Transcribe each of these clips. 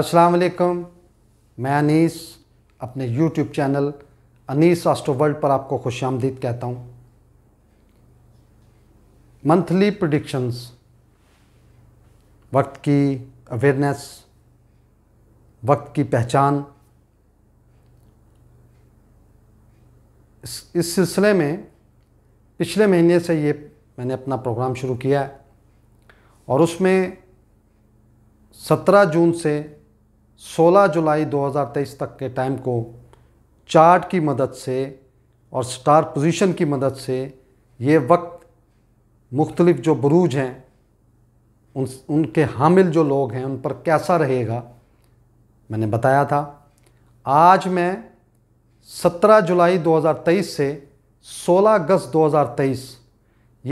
अस्सलाम वालेकुम मैं अनीस अपने YouTube channel Anees astro world पर आपको खुश आमदीद कहता हूँ मंथली प्रडिक्शंस वक्त की अवेयरनेस वक्त की पहचान इस, इस सिलसिले में पिछले महीने से ये मैंने अपना प्रोग्राम शुरू किया है और उसमें 17 जून से 16 जुलाई 2023 तक के टाइम को चार्ट की मदद से और स्टार पोजीशन की मदद से ये वक्त मुख्तलिफ जो बरूज हैं उन उनके हामिल जो लोग हैं उन पर कैसा रहेगा मैंने बताया था आज मैं 17 जुलाई 2023 से 16 अगस्त 2023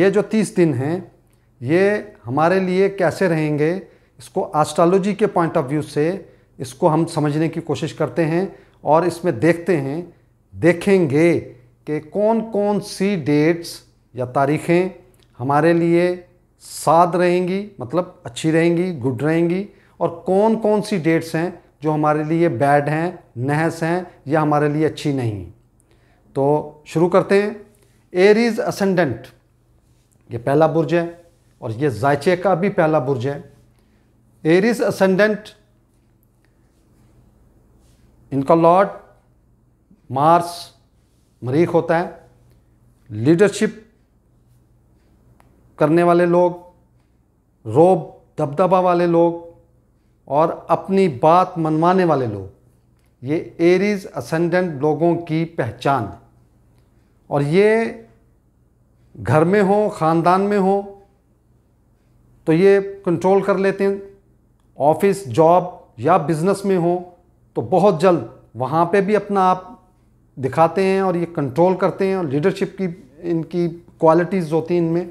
ये जो 30 दिन हैं ये हमारे लिए कैसे रहेंगे इसको एस्ट्रोलॉजी के पॉइंट ऑफ व्यू से इसको हम समझने की कोशिश करते हैं और इसमें देखते हैं देखेंगे कि कौन कौन सी डेट्स या तारीखें हमारे लिए साद रहेंगी मतलब अच्छी रहेंगी गुड रहेंगी और कौन कौन सी डेट्स हैं जो हमारे लिए बैड हैं नहस हैं या हमारे लिए अच्छी नहीं तो शुरू करते हैं एरीज असेंडेंट ये पहला बुर्ज है और ये जायचे का भी पहला बुर्ज है एरीज असेंडेंट इनका लॉर्ड मार्स मरीख होता है लीडरशिप करने वाले लोग रोब दबदबा वाले लोग और अपनी बात मनवाने वाले लोग ये एरीज असेंडेंट लोगों की पहचान और ये घर में हो ख़ानदान में हो तो ये कंट्रोल कर लेते हैं ऑफिस जॉब या बिज़नेस में हो तो बहुत जल्द वहाँ पे भी अपना आप दिखाते हैं और ये कंट्रोल करते हैं और लीडरशिप की इनकी क्वालिटीज़ होती हैं इनमें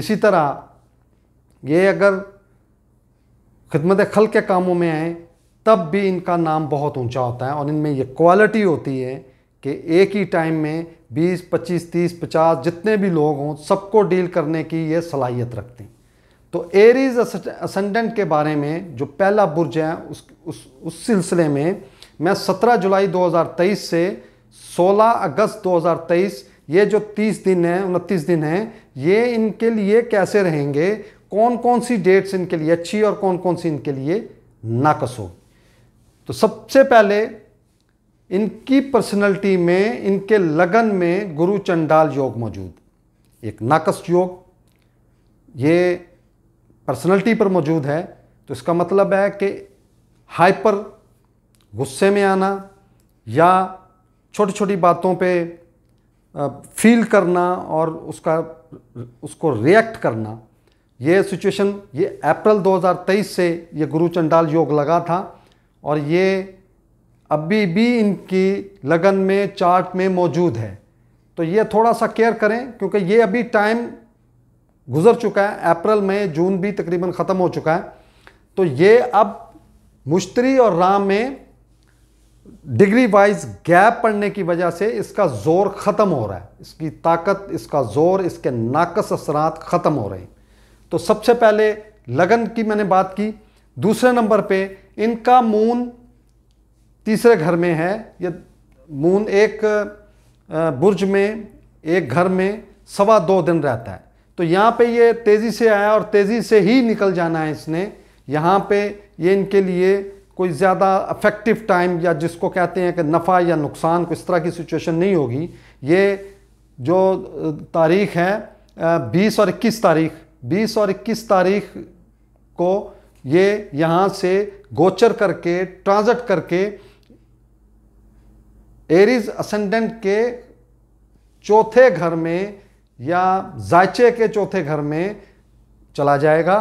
इसी तरह ये अगर खिदमत खल के कामों में आए तब भी इनका नाम बहुत ऊंचा होता है और इनमें ये क्वालिटी होती है कि एक ही टाइम में 20, 25, 30, 50 जितने भी लोग हों सबको डील करने की ये सलाहियत रखते हैं तो एरीज असेंडेंट के बारे में जो पहला बुर्ज है उस उस उस सिलसिले में मैं 17 जुलाई 2023 से 16 अगस्त 2023 ये जो 30 दिन हैं उनतीस दिन हैं ये इनके लिए कैसे रहेंगे कौन कौन सी डेट्स इनके लिए अच्छी और कौन कौन सी इनके लिए नाकस हो तो सबसे पहले इनकी पर्सनैलिटी में इनके लगन में गुरु चंडाल योग मौजूद एक नाकस योग ये पर्सनैलिटी पर मौजूद है तो इसका मतलब है कि हाइपर गुस्से में आना या छोटी छोटी बातों पे फील करना और उसका उसको रिएक्ट करना ये सिचुएशन ये अप्रैल 2023 से ये गुरु चंडाल योग लगा था और ये अभी भी इनकी लगन में चार्ट में मौजूद है तो ये थोड़ा सा केयर करें क्योंकि ये अभी टाइम गुजर चुका है अप्रैल मई जून भी तकरीबन ख़त्म हो चुका है तो ये अब मुश्तरी और राम में डिग्री वाइज गैप पड़ने की वजह से इसका ज़ोर ख़त्म हो रहा है इसकी ताकत इसका ज़ोर इसके नाकस असरात ख़त्म हो रहे हैं तो सबसे पहले लगन की मैंने बात की दूसरे नंबर पे इनका मून तीसरे घर में है ये मून एक बुर्ज में एक घर में सवा दो दिन रहता है तो यहाँ पे ये तेज़ी से आया और तेज़ी से ही निकल जाना है इसने यहाँ पे ये इनके लिए कोई ज़्यादा अफेक्टिव टाइम या जिसको कहते हैं कि नफ़ा या नुकसान को इस तरह की सिचुएशन नहीं होगी ये जो तारीख है बीस और इक्कीस तारीख बीस और इक्कीस तारीख को ये यहाँ से गोचर करके ट्रांजट करके एरिज असेंडेंट के चौथे घर में या जायचे के चौथे घर में चला जाएगा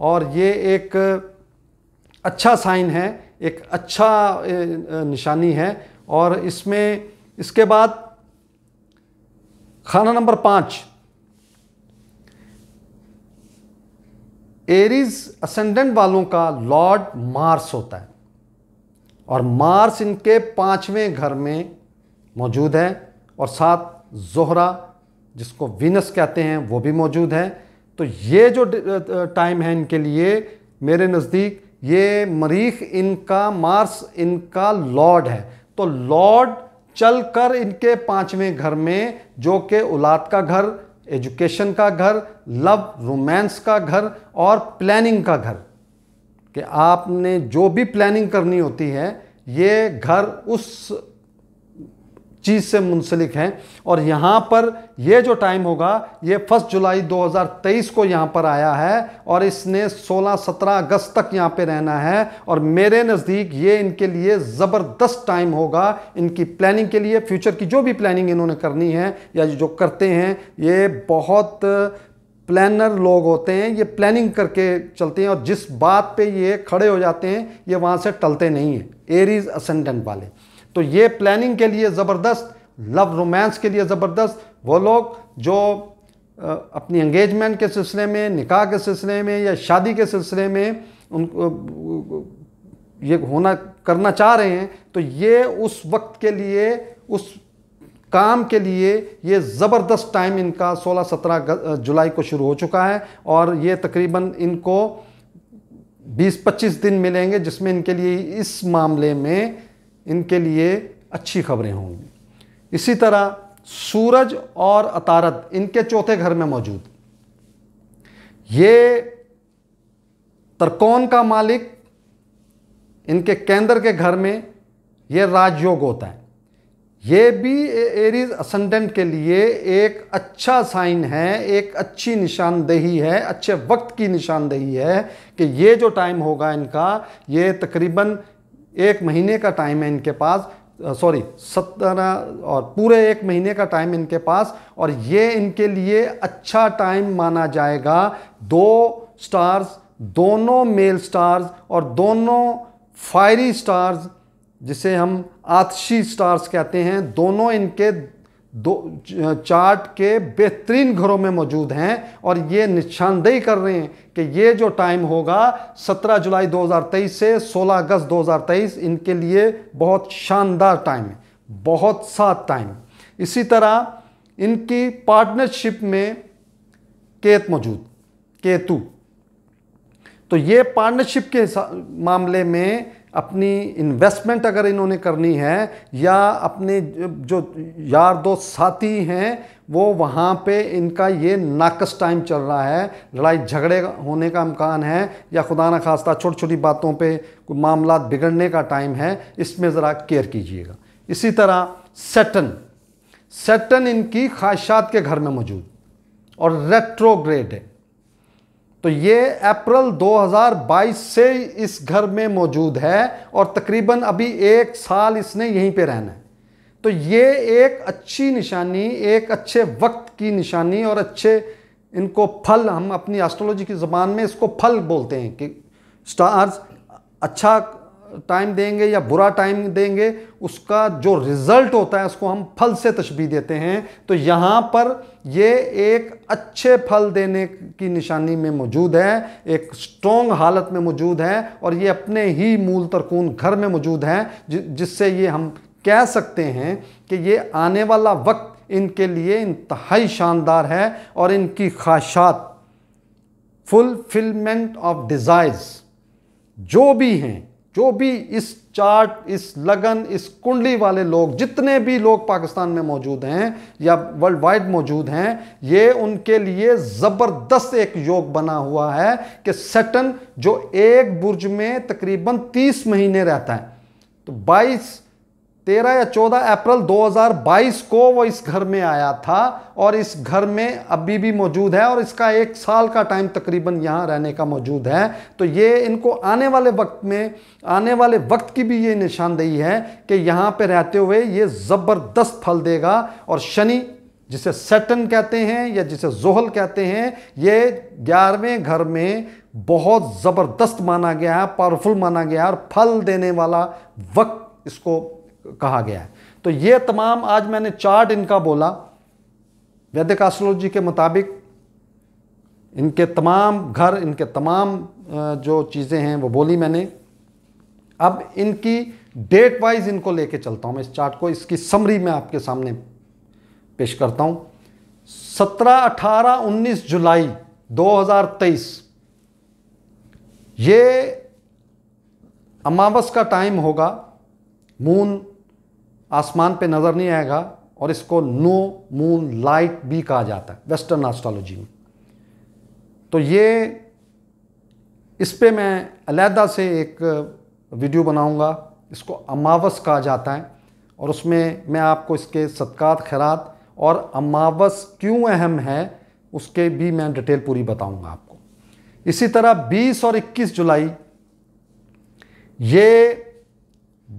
और ये एक अच्छा साइन है एक अच्छा निशानी है और इसमें इसके बाद खाना नंबर पाँच एरीज असेंडेंट वालों का लॉर्ड मार्स होता है और मार्स इनके पांचवें घर में मौजूद है और साथ जोहरा जिसको वीनस कहते हैं वो भी मौजूद है तो ये जो टाइम है इनके लिए मेरे नज़दीक ये मरीख इनका मार्स इनका लॉर्ड है तो लॉर्ड चलकर इनके पांचवें घर में जो कि औलाद का घर एजुकेशन का घर लव रोमांस का घर और प्लानिंग का घर कि आपने जो भी प्लानिंग करनी होती है ये घर उस चीज़ से मुंसलिक हैं और यहाँ पर ये जो टाइम होगा ये फर्स्ट जुलाई 2023 को यहाँ पर आया है और इसने 16-17 अगस्त तक यहाँ पे रहना है और मेरे नज़दीक ये इनके लिए ज़बरदस्त टाइम होगा इनकी प्लानिंग के लिए फ्यूचर की जो भी प्लानिंग इन्होंने करनी है या जो करते हैं ये बहुत प्लानर लोग होते हैं ये प्लानिंग करके चलते हैं और जिस बात पे ये खड़े हो जाते हैं ये वहाँ से टलते नहीं हैं एरीज असेंडेंट वाले तो ये प्लानिंग के लिए ज़बरदस्त लव रोमांस के लिए ज़बरदस्त वो लोग जो अपनी एंगेजमेंट के सिलसिले में निकाह के सिलसिले में या शादी के सिलसिले में उनको ये होना करना चाह रहे हैं तो ये उस वक्त के लिए उस काम के लिए ये ज़बरदस्त टाइम इनका 16-17 जुलाई को शुरू हो चुका है और ये तकरीबन इनको 20-25 दिन मिलेंगे जिसमें इनके लिए इस मामले में इनके लिए अच्छी खबरें होंगी इसी तरह सूरज और अतारत इनके चौथे घर में मौजूद ये तरकोन का मालिक इनके केंद्र के घर में ये राजयोग होता है ये भी एरीज असेंडेंट के लिए एक अच्छा साइन है एक अच्छी निशानदेही है अच्छे वक्त की निशानदेही है कि ये जो टाइम होगा इनका ये तकरीबन एक महीने का टाइम है इनके पास सॉरी सत्रह और पूरे एक महीने का टाइम इनके पास और ये इनके लिए अच्छा टाइम माना जाएगा दो स्टार्स दोनों मेल स्टार्स और दोनों फायरी स्टार्स जिसे हम आतशी स्टार्स कहते हैं दोनों इनके दो चार्ट के बेहतरीन घरों में मौजूद हैं और ये निशानदेही कर रहे हैं कि ये जो टाइम होगा 17 जुलाई 2023 से 16 अगस्त 2023 इनके लिए बहुत शानदार टाइम है बहुत सात टाइम इसी तरह इनकी पार्टनरशिप में केत मौजूद केतु तो ये पार्टनरशिप के मामले में अपनी इन्वेस्टमेंट अगर इन्होंने करनी है या अपने जो यार दोस्त साथी हैं वो वहाँ पे इनका ये नाकस टाइम चल रहा है लड़ाई झगड़े होने का इम्कान है या खुदा न खास्ता छोटी छोटी बातों पे मामला बिगड़ने का टाइम है इसमें ज़रा केयर कीजिएगा इसी तरह सेटन सेटन इनकी ख्वाहिशात के घर में मौजूद और रेट्रोग्रेड है तो ये अप्रैल 2022 से इस घर में मौजूद है और तकरीबन अभी एक साल इसने यहीं पे रहना है तो ये एक अच्छी निशानी एक अच्छे वक्त की निशानी और अच्छे इनको फल हम अपनी एस्ट्रोलॉजी की ज़बान में इसको फल बोलते हैं कि स्टार्स अच्छा टाइम देंगे या बुरा टाइम देंगे उसका जो रिज़ल्ट होता है उसको हम फल से तशबी देते हैं तो यहाँ पर ये एक अच्छे फल देने की निशानी में मौजूद है एक स्ट्रॉन्ग हालत में मौजूद है और ये अपने ही मूल तरकून घर में मौजूद है जि जिससे ये हम कह सकते हैं कि ये आने वाला वक्त इनके लिए इंतहाई शानदार है और इनकी ख्वाहत फुलफिलमेंट ऑफ डिज़ायर्स जो भी हैं जो भी इस चार्ट इस लगन इस कुंडली वाले लोग जितने भी लोग पाकिस्तान में मौजूद हैं या वर्ल्ड वाइड मौजूद हैं ये उनके लिए ज़बरदस्त एक योग बना हुआ है कि सेटन जो एक बुर्ज में तकरीबन 30 महीने रहता है तो 22 तेरह या चौदह अप्रैल 2022 को वो इस घर में आया था और इस घर में अभी भी मौजूद है और इसका एक साल का टाइम तकरीबन यहाँ रहने का मौजूद है तो ये इनको आने वाले वक्त में आने वाले वक्त की भी ये निशानदेही है कि यहाँ पे रहते हुए ये ज़बरदस्त फल देगा और शनि जिसे सेटन कहते हैं या जिसे जोहल कहते हैं ये ग्यारहवें घर में बहुत ज़बरदस्त माना गया है पावरफुल माना गया है और फल देने वाला वक्त इसको कहा गया है तो ये तमाम आज मैंने चार्ट इनका बोला वैदिक एस्ट्रोलॉजी के मुताबिक इनके तमाम घर इनके तमाम जो चीज़ें हैं वो बोली मैंने अब इनकी डेट वाइज इनको लेके चलता हूँ मैं इस चार्ट को इसकी समरी मैं आपके सामने पेश करता हूँ सत्रह अठारह उन्नीस जुलाई 2023 ये अमावस का टाइम होगा मून आसमान पे नज़र नहीं आएगा और इसको नो मून लाइट भी कहा जाता है वेस्टर्न एस्ट्रोलॉजी में तो ये इस पर मैं अलहदा से एक वीडियो बनाऊंगा इसको अमावस कहा जाता है और उसमें मैं आपको इसके सदक़ात खैरात और अमावस क्यों अहम है उसके भी मैं डिटेल पूरी बताऊंगा आपको इसी तरह 20 और 21 जुलाई ये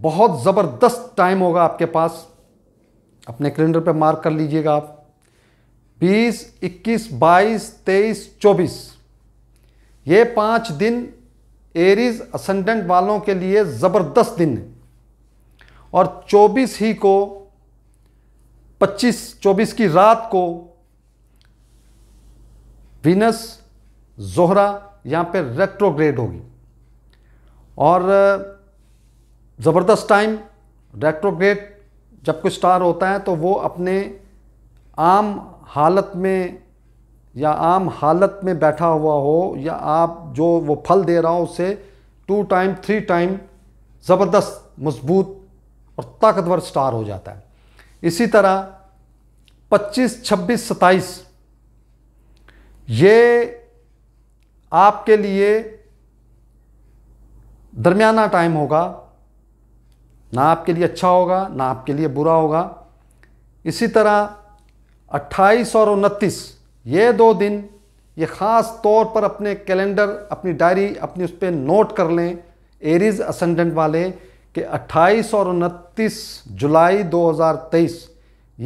बहुत ज़बरदस्त टाइम होगा आपके पास अपने कैलेंडर पे मार्क कर लीजिएगा आप 20, 21, 22, 23, 24 ये पाँच दिन एरीज असेंडेंट वालों के लिए ज़बरदस्त दिन है और 24 ही को 25, 24 की रात को वीनस जोहरा यहाँ पे रेट्रोग्रेड होगी और ज़बरदस्त टाइम रेट्रोग्रेड जब कोई स्टार होता है तो वो अपने आम हालत में या आम हालत में बैठा हुआ हो या आप जो वो फल दे रहा हो उसे टू टाइम थ्री टाइम ज़बरदस्त मजबूत और ताकतवर स्टार हो जाता है इसी तरह 25, 26, 27 ये आपके लिए दरमियाना टाइम होगा ना आपके लिए अच्छा होगा ना आपके लिए बुरा होगा इसी तरह 28 और उनतीस ये दो दिन ये ख़ास तौर पर अपने कैलेंडर अपनी डायरी अपनी उस पर नोट कर लें एरीज असेंडेंट वाले कि 28 और 29 जुलाई 2023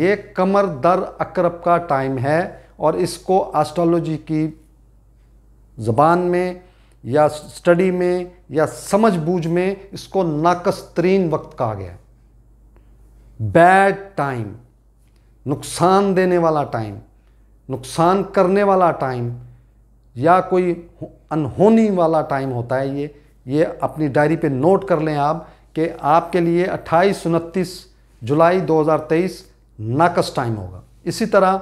ये कमर दर अकरब का टाइम है और इसको एस्ट्रोलॉजी की ज़बान में या स्टडी में या समझ बूझ में इसको नाकस तरीन वक्त कहा गया बैड टाइम नुकसान देने वाला टाइम नुकसान करने वाला टाइम या कोई अनहोनी वाला टाइम होता है ये ये अपनी डायरी पे नोट कर लें आप कि आपके लिए 28 उनतीस जुलाई 2023 नाकस टाइम होगा इसी तरह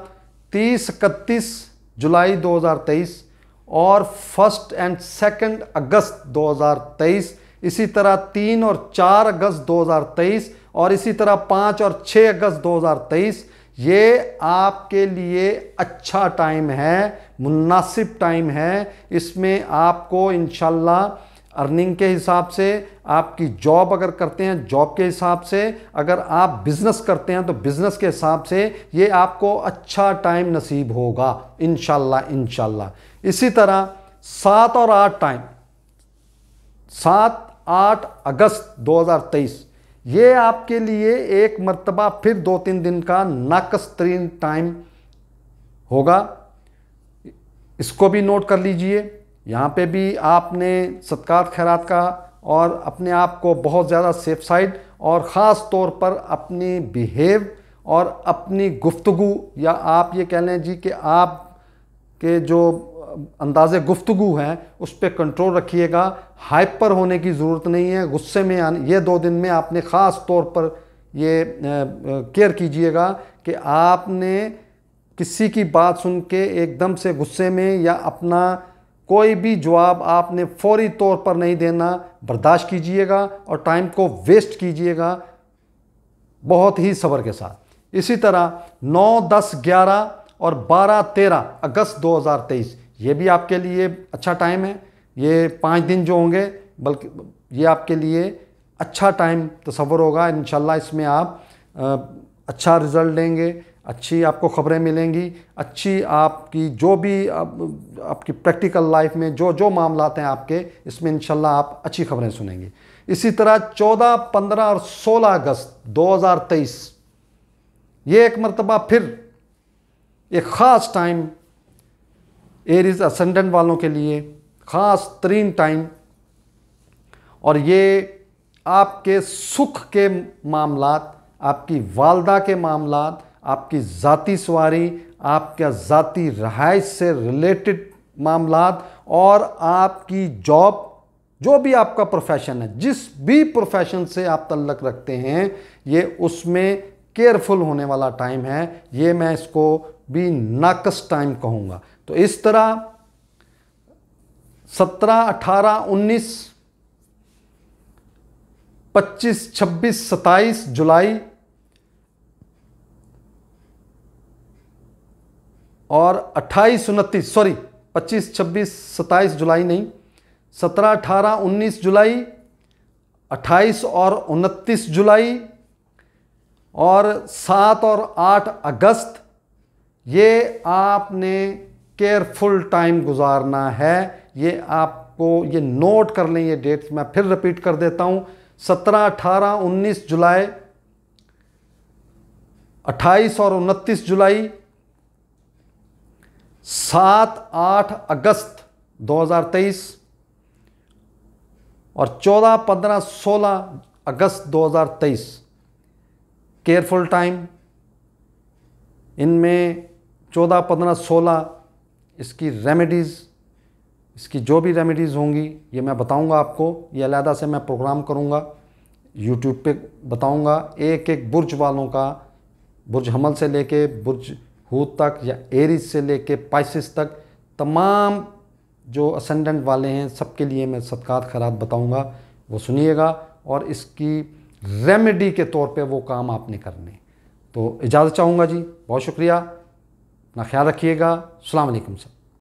30 इकतीस जुलाई 2023 और फर्स्ट एंड सेकंड अगस्त 2023 इसी तरह तीन और चार अगस्त 2023 और इसी तरह पाँच और छः अगस्त 2023 ये आपके लिए अच्छा टाइम है मुनासिब टाइम है इसमें आपको इनशाला अर्निंग के हिसाब से आपकी जॉब अगर करते हैं जॉब के हिसाब से अगर आप बिज़नेस करते हैं तो बिज़नेस के हिसाब से ये आपको अच्छा टाइम नसीब होगा इन शाह इसी तरह सात और आठ टाइम सात आठ अगस्त 2023 ये आपके लिए एक मरतबा फिर दो तीन दिन का नाकस तरीन टाइम होगा इसको भी नोट कर लीजिए यहाँ पे भी आपने सत्कार खैरात का और अपने आप को बहुत ज़्यादा सेफ साइड और ख़ास तौर पर अपनी बिहेव और अपनी गुफ्तु या आप ये कह लें जी कि आप के जो अंदाज़ गुफ्तु हैं उस पर कंट्रोल रखिएगा हाइपर होने की ज़रूरत नहीं है गुस्से में आने ये दो दिन में आपने ख़ास तौर पर ये केयर कीजिएगा कि आपने किसी की बात सुन के एकदम से गुस्से में या अपना कोई भी जवाब आपने फौरी तौर पर नहीं देना बर्दाश्त कीजिएगा और टाइम को वेस्ट कीजिएगा बहुत ही सब्र के साथ इसी तरह 9, 10, 11 और 12, 13 अगस्त 2023 ये भी आपके लिए अच्छा टाइम है ये पाँच दिन जो होंगे बल्कि ये आपके लिए अच्छा टाइम तस्वर होगा इन इसमें आप अच्छा रिज़ल्ट लेंगे अच्छी आपको ख़बरें मिलेंगी अच्छी आपकी जो भी आप, आपकी प्रैक्टिकल लाइफ में जो जो मामलात हैं आपके इसमें इंशाल्लाह आप अच्छी खबरें सुनेंगे इसी तरह 14, 15 और 16 अगस्त 2023 ये एक मरतबा फिर एक ख़ास टाइम एरिज असेंडेंट वालों के लिए ख़ास तरीन टाइम और ये आपके सुख के मामलात आपकी वालदा के मामलात आपकी ज़ाती सवारी आपका ज़ाती रहायश से रिलेटेड मामला और आपकी जॉब जो भी आपका प्रोफेशन है जिस भी प्रोफेशन से आप तल्लक रखते हैं ये उसमें केयरफुल होने वाला टाइम है ये मैं इसको भी नाकस टाइम कहूँगा तो इस तरह सत्रह अठारह उन्नीस पच्चीस छब्बीस 27 जुलाई और अट्ठाईस उनतीस सॉरी पच्चीस छब्बीस सत्ताईस जुलाई नहीं सत्रह अठारह उन्नीस जुलाई अट्ठाईस और उनतीस जुलाई और सात और आठ अगस्त ये आपने केयरफुल टाइम गुजारना है ये आपको ये नोट कर लें ये डेट्स मैं फिर रिपीट कर देता हूँ सत्रह अठारह उन्नीस जुलाई अट्ठाईस और उनतीस जुलाई सात आठ अगस्त 2023 और चौदह पंद्रह सोलह अगस्त 2023 केयरफुल टाइम इनमें चौदह पंद्रह सोलह इसकी रेमेडीज़ इसकी जो भी रेमेडीज़ होंगी ये मैं बताऊंगा आपको ये अलहदा से मैं प्रोग्राम करूंगा यूट्यूब पे बताऊंगा एक एक बुर्ज वालों का बुर्ज हमल से लेके बुर्ज हु तक या एरिज से लेके पाइसिस तक तमाम जो असेंडेंट वाले हैं सबके लिए मैं सदक़ात खरात बताऊंगा वो सुनिएगा और इसकी रेमेडी के तौर पे वो काम आपने करने तो इजाज़त चाहूँगा जी बहुत शुक्रिया अपना ख्याल रखिएगा सलामकम सर